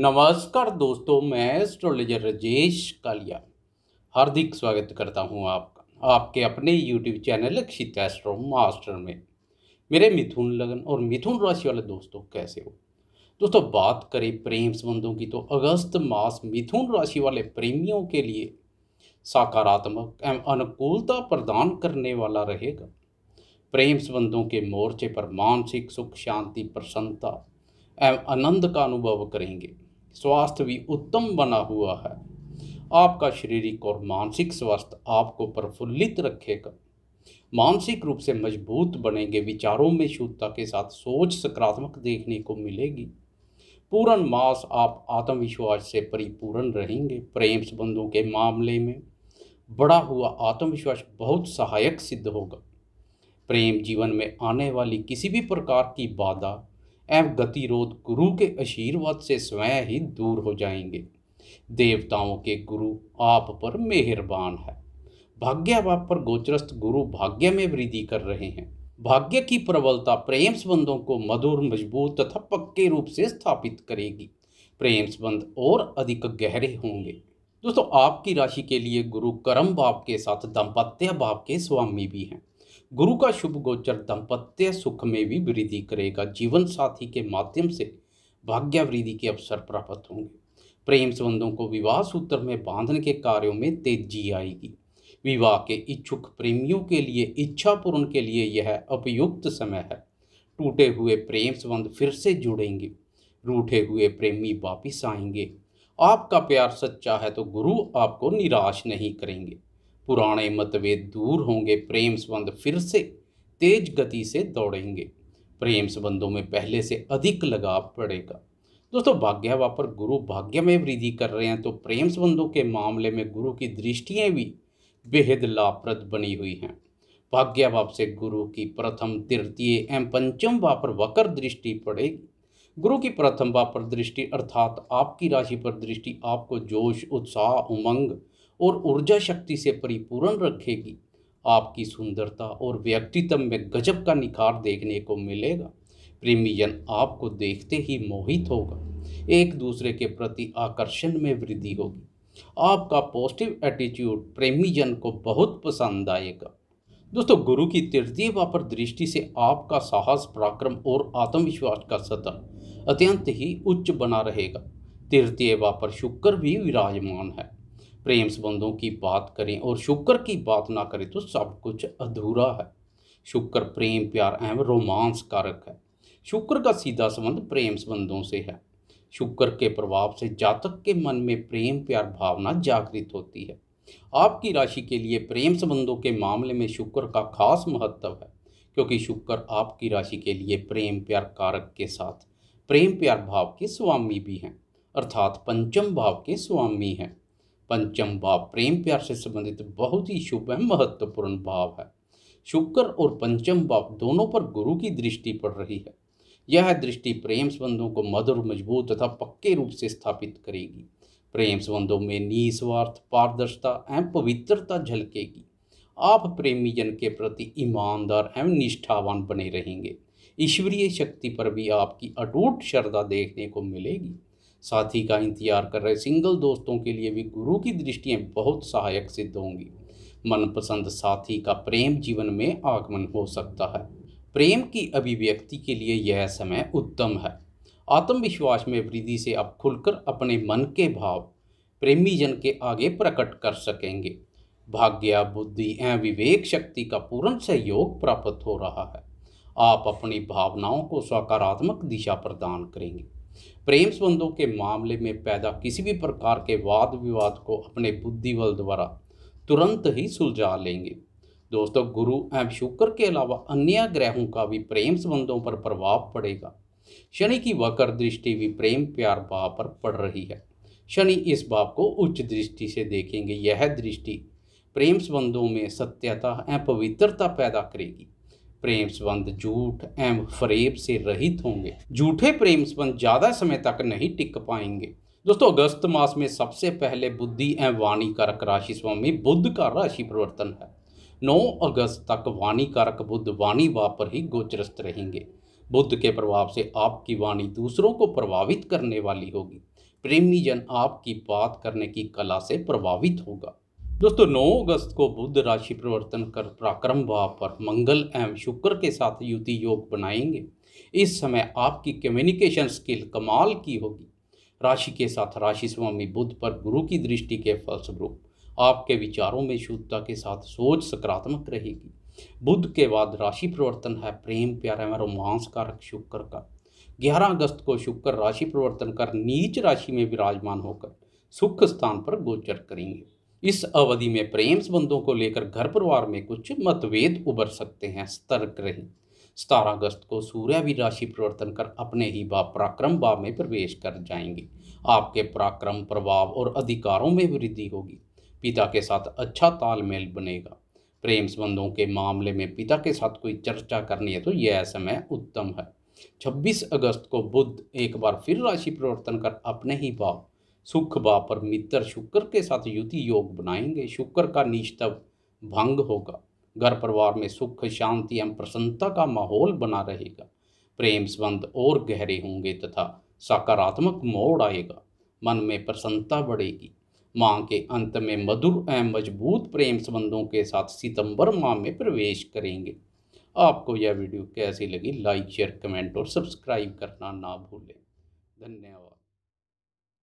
नमस्कार दोस्तों मैं एस्ट्रोलॉजर राजेश कालिया हार्दिक स्वागत करता हूं आपका आपके अपने YouTube channel Lakshit astro master में मेरे मिथुन लगन और मिथुन राशि वाले दोस्तों कैसे हो दोस्तों बात करें प्रेम संबंधों की तो अगस्त मास मिथुन राशि वाले प्रेमियों के लिए सकारात्मक एवं अनुकूलता प्रदान करने वाला रहेगा प्रेम संबंधों के मोर्चे पर मानसिक सुख शांति प्रसन्नता एवं आनंद का अनुभव करेंगे स्वास्थ्य भी उत्तम बना हुआ है आपका शारीरिक और मानसिक स्वास्थ्य आपको प्रफुल्लित रखेगा मानसिक रूप से मजबूत बनेंगे विचारों में शुद्धता के साथ सोच सकारात्मक देखने को मिलेगी पूर्ण मास आप आत्मविश्वास से परिपूर्ण रहेंगे प्रेम संबंधों के मामले में बड़ा हुआ आत्मविश्वास बहुत सहायक सिद्ध होगा प्रेम जीवन में आने वाली किसी भी प्रकार की बाधा एवं गतिरोध गुरु के आशीर्वाद से स्वयं ही दूर हो जाएंगे देवताओं के गुरु आप पर मेहरबान है भाग्य बाप पर गोचरस्थ गुरु भाग्य में वृद्धि कर रहे हैं भाग्य की प्रबलता प्रेम संबंधों को मधुर मजबूत तथा पक्के रूप से स्थापित करेगी प्रेम संबंध और अधिक गहरे होंगे दोस्तों आपकी राशि के लिए गुरु कर्म बाप के साथ दाम्पत्य बाप के स्वामी भी हैं गुरु का शुभ गोचर दंपत्य सुख में भी वृद्धि करेगा जीवन साथी के माध्यम से भाग्य वृद्धि के अवसर प्राप्त होंगे प्रेम संबंधों को विवाह सूत्र में बांधने के कार्यों में तेजी आएगी विवाह के इच्छुक प्रेमियों के लिए इच्छा पूर्ण के लिए यह उपयुक्त समय है टूटे हुए प्रेम संबंध फिर से जुड़ेंगे रूठे हुए प्रेमी वापिस आएंगे आपका प्यार सच्चा है तो गुरु आपको निराश नहीं करेंगे पुराने मतभेद दूर होंगे प्रेम संबंध फिर से तेज गति से दौड़ेंगे प्रेम संबंधों में पहले से अधिक लगाव पड़ेगा दोस्तों भाग्य पर गुरु भाग्य में वृद्धि कर रहे हैं तो प्रेम संबंधों के मामले में गुरु की दृष्टियाँ भी बेहद लाभप्रद बनी हुई हैं भाग्य भाव से गुरु की प्रथम तृतीय एवं पंचम भाव पर वक्र दृष्टि पड़ेगी गुरु की प्रथम भाव पर दृष्टि अर्थात आपकी राशि पर दृष्टि आपको जोश उत्साह उमंग और ऊर्जा शक्ति से परिपूर्ण रखेगी आपकी सुंदरता और व्यक्तित्व में गजब का निखार देखने को मिलेगा प्रेमीजन आपको देखते ही मोहित होगा एक दूसरे के प्रति आकर्षण में वृद्धि होगी आपका पॉजिटिव एटीट्यूड प्रेमीजन को बहुत पसंद आएगा दोस्तों गुरु की तृतीय वापर दृष्टि से आपका साहस पराक्रम और आत्मविश्वास का सतह अत्यंत ही उच्च बना रहेगा तृतीय वापर शुक्र भी विराजमान है प्रेम संबंधों की बात करें और शुक्र की बात ना करें तो सब कुछ अधूरा है शुक्र प्रेम प्यार एवं रोमांस कारक है शुक्र का सीधा संबंध प्रेम संबंधों से है शुक्र के प्रभाव से जातक के मन में प्रेम प्यार भावना जागृत होती है आपकी राशि के लिए प्रेम संबंधों के मामले में शुक्र का खास महत्व है क्योंकि शुक्र आपकी राशि के लिए प्रेम प्यार कारक के साथ प्रेम प्यार भाव के स्वामी भी हैं अर्थात पंचम भाव के स्वामी हैं पंचम भाव प्रेम प्यार से संबंधित बहुत ही शुभ है महत्वपूर्ण भाव है शुक्र और पंचम भाव दोनों पर गुरु की दृष्टि पड़ रही है यह दृष्टि प्रेम संबंधों को मधुर मजबूत तथा पक्के रूप से स्थापित करेगी प्रेम संबंधों में निस्वार्थ पारदर्शिता एवं पवित्रता झलकेगी आप प्रेमी जन के प्रति ईमानदार एवं निष्ठावान बने रहेंगे ईश्वरीय शक्ति पर भी आपकी अटूट श्रद्धा देखने को मिलेगी साथी का इंतजार कर रहे सिंगल दोस्तों के लिए भी गुरु की दृष्टियाँ बहुत सहायक सिद्ध होंगी मनपसंद साथी का प्रेम जीवन में आगमन हो सकता है प्रेम की अभिव्यक्ति के लिए यह समय उत्तम है आत्मविश्वास में वृद्धि से आप खुलकर अपने मन के भाव प्रेमी जन के आगे प्रकट कर सकेंगे भाग्य बुद्धि एवं विवेक शक्ति का पूर्ण सहयोग प्राप्त हो रहा है आप अपनी भावनाओं को सकारात्मक दिशा प्रदान करेंगे प्रेम संबंधों के मामले में पैदा किसी भी प्रकार के वाद विवाद को अपने बुद्धि बल द्वारा तुरंत ही सुलझा लेंगे दोस्तों गुरु एवं शुक्र के अलावा अन्य ग्रहों का भी प्रेम संबंधों पर प्रभाव पड़ेगा शनि की वक्र दृष्टि भी प्रेम प्यार भाव पर पड़ रही है शनि इस भाव को उच्च दृष्टि से देखेंगे यह दृष्टि प्रेम संबंधों में सत्यता एवं पवित्रता पैदा करेगी प्रेम संबंध झूठ एवं फरेब से रहित होंगे झूठे प्रेम संबंध ज़्यादा समय तक नहीं टिक पाएंगे दोस्तों अगस्त मास में सबसे पहले बुद्धि एवं वाणी कारक राशि स्वामी बुद्ध का राशि परिवर्तन है 9 अगस्त तक वाणी कारक बुद्ध वाणी भाव पर ही गोचरस्त रहेंगे बुद्ध के प्रभाव से आपकी वाणी दूसरों को प्रभावित करने वाली होगी प्रेमी जन आपकी बात करने की कला से प्रभावित होगा दोस्तों 9 अगस्त को बुद्ध राशि परिवर्तन कर पराक्रम भाव पर मंगल एवं शुक्र के साथ युति योग बनाएंगे इस समय आपकी कम्युनिकेशन स्किल कमाल की होगी राशि के साथ राशि स्वामी बुद्ध पर गुरु की दृष्टि के फलस्वरूप आपके विचारों में शुद्धता के साथ सोच सकारात्मक रहेगी बुद्ध के बाद राशि परिवर्तन है प्रेम प्यार एवं रोमांस कारक शुक्र का 11 अगस्त को शुक्र राशि परिवर्तन कर नीच राशि में विराजमान होकर सुख स्थान पर गोचर करेंगे इस अवधि में प्रेम संबंधों को लेकर घर परिवार में कुछ मतभेद उभर सकते हैं सतर्क रहे सतारह अगस्त को सूर्य भी राशि परिवर्तन कर अपने ही भाव पराक्रम भाव में प्रवेश कर जाएंगे आपके पराक्रम प्रभाव और अधिकारों में वृद्धि होगी पिता के साथ अच्छा तालमेल बनेगा प्रेम संबंधों के मामले में पिता के साथ कोई चर्चा करनी है तो यह समय उत्तम है 26 अगस्त को बुद्ध एक बार फिर राशि परिवर्तन कर अपने ही भाव सुख वापर मित्र शुक्र के साथ युति योग बनाएंगे शुक्र का निष्ठव भंग होगा घर परिवार में सुख शांति एवं प्रसन्नता का माहौल बना रहेगा प्रेम संबंध और गहरे होंगे तथा सकारात्मक मोड़ आएगा मन में प्रसन्नता बढ़ेगी माह के अंत में मधुर एवं मजबूत प्रेम संबंधों के साथ सितंबर माह में प्रवेश करेंगे आपको यह वीडियो कैसी लगी लाइक शेयर कमेंट और सब्सक्राइब करना ना भूलें धन्यवाद